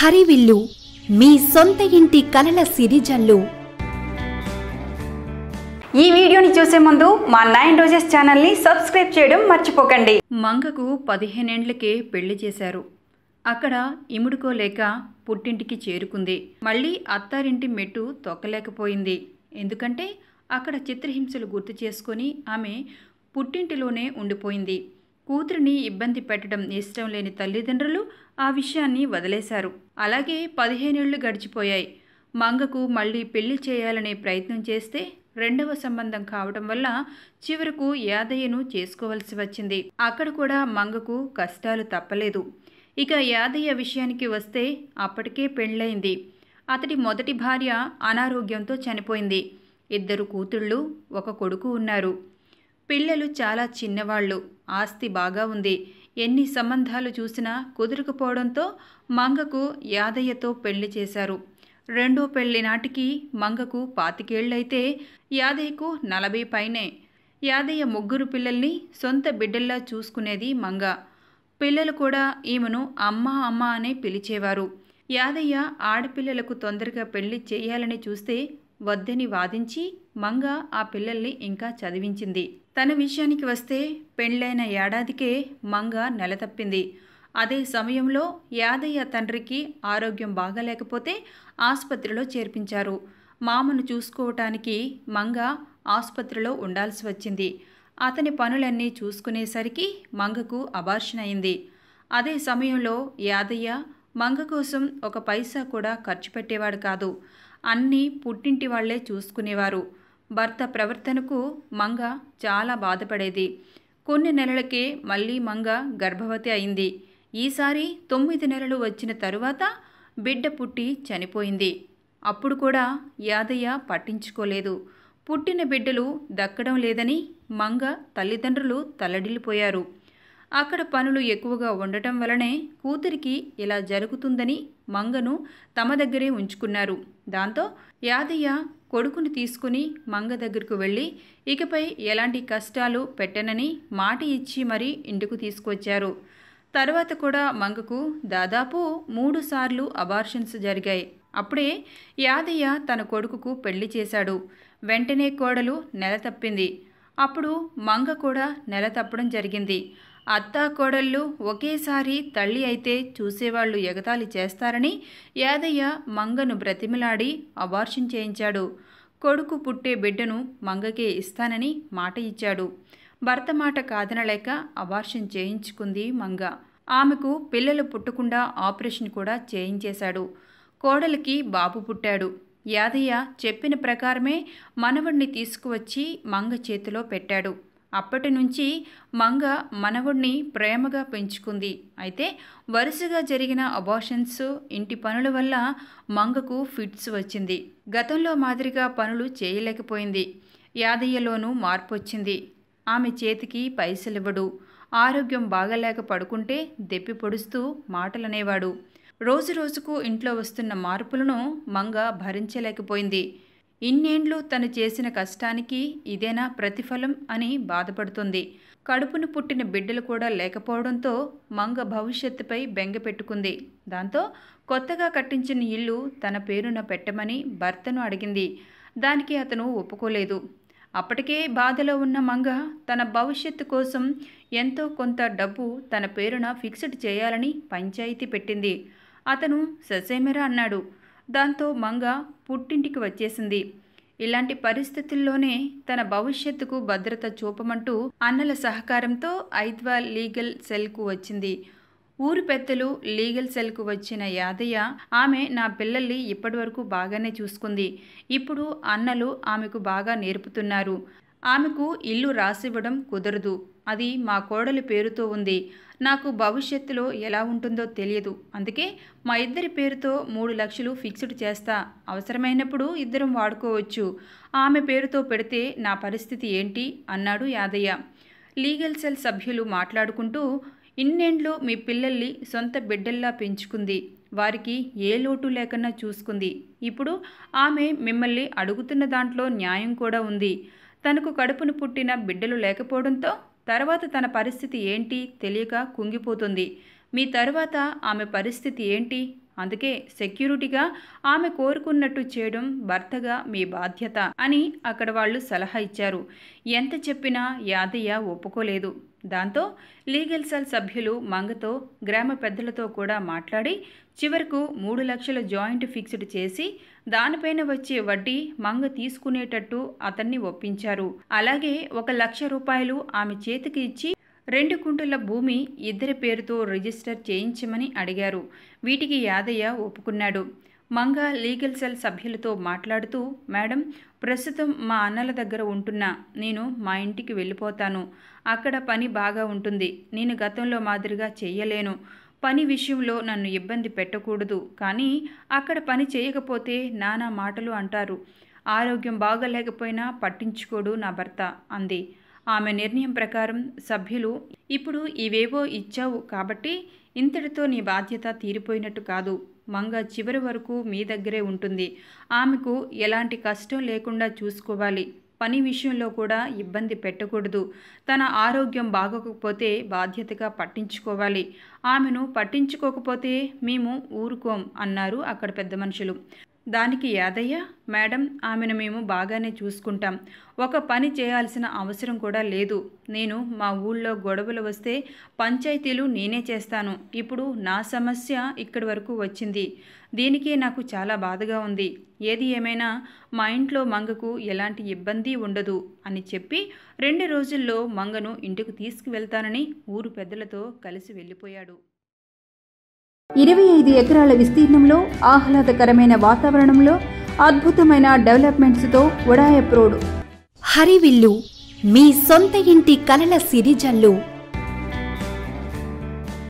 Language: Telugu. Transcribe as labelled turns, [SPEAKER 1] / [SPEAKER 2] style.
[SPEAKER 1] హరివిల్లు మీ సొంత ఇంటి కలల సిరిజల్లు ఈ వీడియోని చూసే ముందు మా నైన్ రోజెస్ ఛానల్ని సబ్స్క్రైబ్ చేయడం మర్చిపోకండి మంగకు పదిహేనేండ్లకే పెళ్లి చేశారు అక్కడ ఇముడుకోలేక పుట్టింటికి చేరుకుంది మళ్ళీ అత్తారింటి మెట్టు తొక్కలేకపోయింది ఎందుకంటే అక్కడ చిత్రహింసలు గుర్తు చేసుకొని ఆమె పుట్టింటిలోనే ఉండిపోయింది కూతురిని ఇబ్బంది పెట్టడం ఇష్టం లేని తల్లిదండ్రులు ఆ విషయాన్ని వదిలేశారు అలాగే పదిహేనేళ్లు గడిచిపోయాయి మంగకు మళ్ళీ పెళ్లి చేయాలనే ప్రయత్నం చేస్తే రెండవ సంబంధం కావటం వల్ల చివరకు యాదయ్యను చేసుకోవలసి వచ్చింది అక్కడ కూడా మంగకు కష్టాలు తప్పలేదు ఇక యాదయ్య విషయానికి వస్తే అప్పటికే పెళ్ళైంది అతడి మొదటి భార్య అనారోగ్యంతో చనిపోయింది ఇద్దరు కూతుళ్ళు ఒక కొడుకు ఉన్నారు పిల్లలు చాలా చిన్నవాళ్ళు ఆస్తి బాగా ఉంది ఎన్ని సంబంధాలు చూసినా కుదురుకుపోవడంతో మంగకు యాదయ్యతో పెళ్లి చేశారు రెండో పెళ్లి నాటికి మంగకు పాతికేళ్లైతే యాదయ్యకు నలభై పైనే యాదయ్య ముగ్గురు పిల్లల్ని సొంత బిడ్డల్లా చూసుకునేది మంగ పిల్లలు కూడా ఈమెను అమ్మ అమ్మ అనే పిలిచేవారు యాదయ్య ఆడపిల్లలకు తొందరగా పెళ్లి చేయాలని చూస్తే వద్దని వాదించి మంగ ఆ పిల్లల్ని ఇంకా చదివించింది తన విషయానికి వస్తే పెండ్లైన ఏడాదికే మంగ నెలతప్పింది అదే సమయంలో యాదయ్య తండ్రికి ఆరోగ్యం బాగలేకపోతే ఆసుపత్రిలో చేర్పించారు మామను చూసుకోవటానికి మంగ ఆసుపత్రిలో ఉండాల్సి వచ్చింది అతని పనులన్నీ చూసుకునేసరికి మంగకు అబార్షన్ అయింది అదే సమయంలో యాదయ్య మంగ కోసం ఒక పైసా కూడా ఖర్చు పెట్టేవాడు కాదు అన్నీ పుట్టింటి వాళ్లే చూసుకునేవారు భర్త ప్రవర్తనకు మంగ చాలా బాధపడేది కొన్ని నెలలకే మళ్ళీ మంగ గర్భవతి అయింది ఈసారి తొమ్మిది నెలలు వచ్చిన తరువాత బిడ్డ పుట్టి చనిపోయింది అప్పుడు కూడా యాదయ్య పట్టించుకోలేదు పుట్టిన బిడ్డలు దక్కడం లేదని మంగ తల్లిదండ్రులు తల్లడిల్లిపోయారు అక్కడ పనులు ఎక్కువగా ఉండటం వలనే కూతురికి ఇలా జరుగుతుందని మంగను తమ దగ్గరే ఉంచుకున్నారు దాంతో యాదయ్య కొడుకుని తీసుకుని మంగ దగ్గరకు వెళ్ళి ఇకపై ఎలాంటి కష్టాలు పెట్టనని మాట ఇచ్చి మరీ ఇంటికి తీసుకొచ్చారు తర్వాత కూడా మంగకు దాదాపు మూడు సార్లు అబార్షన్స్ జరిగాయి అప్పుడే యాదయ్య తన కొడుకుకు పెళ్లి చేశాడు వెంటనే కోడలు నెల తప్పింది అప్పుడు మంగ కూడా నెల తప్పడం జరిగింది అత్తాకోడళ్ళు కోడళ్ళు ఒకేసారి తల్లి అయితే చూసేవాళ్లు ఎగతాళి చేస్తారని యాదయ్య మంగను బ్రతిమలాడి అబార్షన్ చేయించాడు కొడుకు పుట్టే బిడ్డను మంగకే ఇస్తానని మాట ఇచ్చాడు భర్త మాట కాదనలేక అబార్షన్ చేయించుకుంది మంగ ఆమెకు పిల్లలు పుట్టకుండా ఆపరేషన్ కూడా చేయించేశాడు కోడలికి బాబు పుట్టాడు యాదయ్య చెప్పిన ప్రకారమే మనవణ్ణి తీసుకువచ్చి మంగ చేతిలో పెట్టాడు అప్పటి నుంచి మంగ మనవడిని ప్రేమగా పెంచుకుంది అయితే వరుసగా జరిగిన అబార్షన్స్ ఇంటి పనుల వల్ల మంగకు ఫిట్స్ వచ్చింది గతంలో మాదిరిగా పనులు చేయలేకపోయింది యాదయ్యలోనూ మార్పు వచ్చింది ఆమె చేతికి పైసలివ్వడు ఆరోగ్యం బాగలేక పడుకుంటే దెప్పి పొడుస్తూ మాటలనేవాడు రోజు రోజుకు ఇంట్లో వస్తున్న మార్పులను మంగ భరించలేకపోయింది ఇన్నేండ్లు తను చేసిన కష్టానికి ఇదేనా ప్రతిఫలం అని బాధపడుతుంది కడుపును పుట్టిన బిడ్డలు కూడా లేకపోవడంతో మంగ భవిష్యత్తుపై బెంగ పెట్టుకుంది దాంతో కొత్తగా కట్టించిన ఇల్లు తన పేరున పెట్టమని భర్తను అడిగింది దానికి అతను ఒప్పుకోలేదు అప్పటికే బాధలో ఉన్న మంగ తన భవిష్యత్తు కోసం ఎంతో కొంత డబ్బు తన పేరున ఫిక్స్డ్ చేయాలని పంచాయతీ పెట్టింది అతను ససేమెరా అన్నాడు దాంతో మంగ పుట్టింటికి వచ్చేసింది ఇలాంటి పరిస్థితుల్లోనే తన భవిష్యత్తుకు భద్రత చూపమంటూ అన్నల సహకారంతో ఐద్వా లీగల్ సెల్కు వచ్చింది ఊరు పెద్దలు లీగల్ సెల్కు వచ్చిన యాదయ్య ఆమె నా పిల్లల్ని ఇప్పటివరకు బాగానే చూసుకుంది ఇప్పుడు అన్నలు ఆమెకు బాగా నేర్పుతున్నారు ఆమెకు ఇల్లు రాసివ్వడం కుదరదు అది మా కోడలి పేరుతో ఉంది నాకు భవిష్యత్తులో ఎలా ఉంటుందో తెలియదు అందుకే మా ఇద్దరి పేరుతో మూడు లక్షలు ఫిక్స్డ్ చేస్తా అవసరమైనప్పుడు ఇద్దరం వాడుకోవచ్చు ఆమె పేరుతో పెడితే నా పరిస్థితి ఏంటి అన్నాడు యాదయ్య లీగల్ సెల్ సభ్యులు మాట్లాడుకుంటూ ఇన్నేండ్లు మీ పిల్లల్ని సొంత బిడ్డల్లా పెంచుకుంది వారికి ఏ లోటు లేకుండా చూసుకుంది ఇప్పుడు ఆమె మిమ్మల్ని అడుగుతున్న దాంట్లో న్యాయం కూడా ఉంది తనకు కడుపును పుట్టిన బిడ్డలు లేకపోవడంతో తర్వాత తన పరిస్థితి ఏంటి తెలియక కుంగిపోతుంది మీ తరువాత ఆమె పరిస్థితి ఏంటి అందుకే సెక్యూరిటీగా ఆమె కోరుకున్నట్టు చేయడం భర్తగా మీ బాధ్యత అని అక్కడ వాళ్ళు సలహా ఇచ్చారు ఎంత చెప్పినా యాదయ్య ఒప్పుకోలేదు దాంతో లీగల్ సెల్ సభ్యులు మంగతో గ్రామ పెద్దలతో కూడా మాట్లాడి చివరకు మూడు లక్షల జాయింట్ ఫిక్స్డ్ చేసి దానిపైన వచ్చే వడ్డీ మంగ తీసుకునేటట్టు అతన్ని ఒప్పించారు అలాగే ఒక లక్ష రూపాయలు ఆమె చేతికి ఇచ్చి రెండు కుంటల భూమి ఇద్దరి పేరుతో రిజిస్టర్ చేయించమని అడిగారు వీటికి యాదయ్య ఒప్పుకున్నాడు మంగ లీగల్ సెల్ సభ్యులతో మాట్లాడుతూ మేడం ప్రస్తుతం మా అన్నల దగ్గర ఉంటున్నా నేను మా ఇంటికి వెళ్ళిపోతాను అక్కడ పని బాగా ఉంటుంది నేను గతంలో మాదిరిగా చేయలేను పని విషయంలో నన్ను ఇబ్బంది పెట్టకూడదు కానీ అక్కడ పని చేయకపోతే నానా మాటలు అంటారు ఆరోగ్యం బాగలేకపోయినా పట్టించుకోడు నా భర్త అంది ఆమె నిర్ణయం ప్రకారం సభ్యులు ఇప్పుడు ఇవేవో ఇచ్చావు కాబట్టి ఇంతటితో నీ బాధ్యత తీరిపోయినట్టు కాదు మంగ చివరి వరకు మీ దగ్గరే ఉంటుంది ఆమెకు ఎలాంటి కష్టం లేకుండా చూసుకోవాలి పని విషయంలో కూడా ఇబ్బంది పెట్టకూడదు తన ఆరోగ్యం బాగోకపోతే బాధ్యతగా పట్టించుకోవాలి ఆమెను పట్టించుకోకపోతే మేము ఊరుకోం అన్నారు అక్కడ పెద్ద మనుషులు దానికి యాదయ్య మేడం ఆమెను మేము బాగానే చూసుకుంటాం ఒక పని చేయాల్సిన అవసరం కూడా లేదు నేను మా ఊళ్ళో గొడవలు వస్తే పంచాయతీలు నేనే చేస్తాను ఇప్పుడు నా సమస్య ఇక్కడి వరకు వచ్చింది దీనికి నాకు చాలా బాధగా ఉంది ఏది ఏమైనా మా ఇంట్లో మంగకు ఎలాంటి ఇబ్బంది ఉండదు అని చెప్పి రెండు రోజుల్లో మంగను ఇంటికి తీసుకువెళ్తానని ఊరు పెద్దలతో కలిసి వెళ్ళిపోయాడు ఇరవై ఐదు ఎకరాల విస్తీర్ణంలో ఆహ్లాదకరమైన వాతావరణంలో అద్భుతమైన డెవలప్మెంట్స్తో ఉడాయప్రోడు హరివిల్లు మీ సొంత ఇంటి కలల సిరిజల్లు